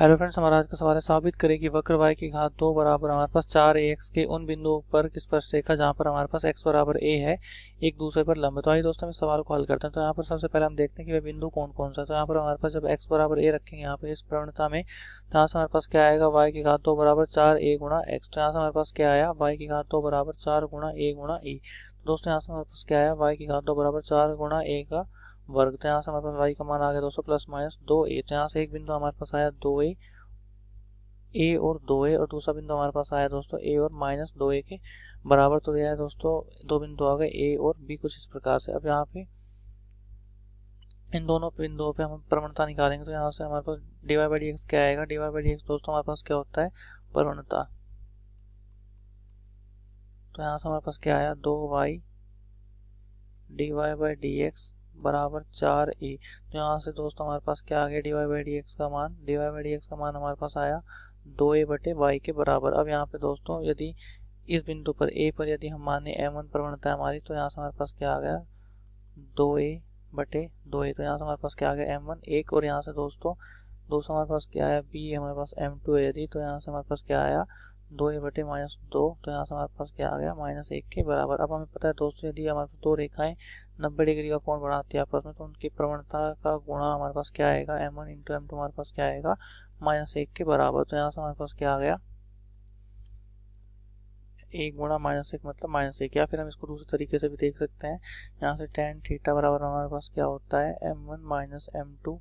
hello friends हमारा आज का सवाल है साबित करें कि वक्र y की घात दो बराबर हमारे पास चार ए एक्स के उन बिंदुओं पर स्पर्श रेखा जहाँ पर हमारे पास x बराबर a है एक दूसरे पर लंबे तो आइए दोस्तों हम इस सवाल को हल करते हैं तो यहाँ पर सबसे पहले हम देखते हैं कि वह बिंदु कौन कौन सा है तो यहाँ पर हमारे पास जब x बराबर ए रखेंगे यहाँ पर इस प्रवणता में तो यहाँ से हमारे पास क्या आएगा वाई की घात दो बराबर चार ए गुणा एक्स तो यहाँ से हमारे पास क्या आया वाई की घात दो बराबर चार गुणा ए गुणा ए तो दोस्तों यहाँ से हमारे पास क्या आया वाई की घात दो बराबर चार गुणा ए का वर्ग तो यहाँ से हमारे पास वाई का मान आ गया दोस्तों प्लस माइनस दो ए तो यहाँ से एक बिंदु हमारे पास आया दो ए ए और दो ए और दूसरा बिंदु हमारे पास आया दोस्तों ए और माइनस दो ए के बराबर तो गया है दोस्तों दो बिंदु आ गए ए और बी कुछ इस प्रकार से अब यहाँ पे इन दोनों बिंदुओं पे हम प्रवणता निकालेंगे तो यहाँ से हमारे पास D Y by D X क्या आएगा D Y by D X दोस्तों हमारे पास क्या होता है प्रवणता तो यहाँ से हमारे पास क्या आया दो Y D Y by D X बराबर चार ए तो यहाँ से दोस्तों हमारे पास क्या आ गया D Y by D X का मान D Y by D X का मान हमारे पास आया दो ए बटे वाई के बराबर अब यहाँ पे दोस्तों यदि इस बिंदु पर ए पर यदि हम माने एम वन प्रवणता हमारी तो यहाँ से हमारे पास क्या आ गया दो ए बटे दो ए तो यहाँ से हमारे पास क्या आ गया एम वन एक और यहाँ से दोस्तों दोस्तों हमारे पास क्या आया बी हमारे पास एम टू है यदि तो यहाँ से हमारे पास क्या आया दो ए बटे माइनस दो तो यहाँ से हमारे पास क्या आ गया माइनस एक के बराबर अब हमें पता है दोस्तों यदि हमारे पास दो रेखाएं नब्बे डिग्री का कोण बनाती है आपस में तो उनकी प्रवणता का गुणा हमारे पास क्या आएगा M one into M two हमारे पास क्या आएगा माइनस एक के बराबर तो यहाँ से हमारे पास क्या आ गया एक गुणा माइनस एक मतलब माइनस एक या फिर हम इसको दूसरे तरीके से भी देख सकते हैं यहाँ से टेन थीटा बराबर हमारे पास क्या होता है M one minus M two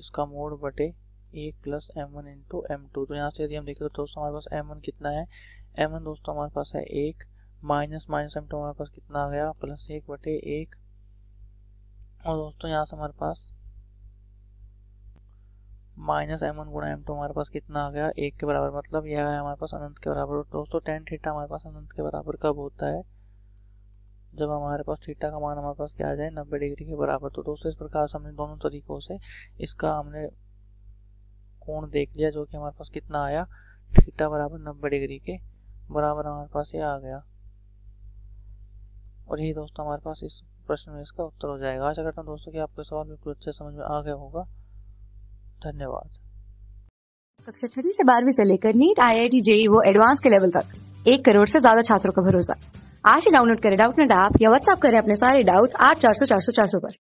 इसका मोड बटे A plus M one into M two तो यहाँ से यदि हम देखें तो दोस्तों हमारे पास एम वन कितना है एम वन दोस्तों हमारे पास है एक माइनस माइनस एम टू हमारे पास कितना आ गया प्लस एक बटे एक और दोस्तों यहाँ से हमारे पास माइनस एम वन गुणा एम टू हमारे पास कितना आ गया एक के बराबर मतलब यह है हमारे पास अनंत के बराबर दोस्तों टेन थीटा हमारे पास अनंत के बराबर कब होता है जब हमारे पास थीटा का मान हमारे पास क्या आ जाए नब्बे डिग्री के बराबर तो दोस्तों इस प्रकार से हमने दोनों तरीकों से इसका हमने कोण देख लिया जो कि हमारे पास कितना आया थीटा बराबर नब्बे डिग्री के बराबर हमारे पास ये आ गया और यही दोस्तों हमारे पास इस प्रश्न में इसका उत्तर हो जाएगा आशा करता हूँ दोस्तों कि आपको सवाल बिल्कुल अच्छे समझ में आ गया होगा धन्यवाद कक्षा छठी से बारहवीं से लेकर NEET I I T JEE वो एडवांस के लेवल तक एक करोड़ से ज्यादा छात्रों का भरोसा आज ही डाउनलोड करें डाउट नेट ऐप या व्हाट्सएप करें अपने सारे डाउट्स आठ चार सौ चार सौ चार सौ पर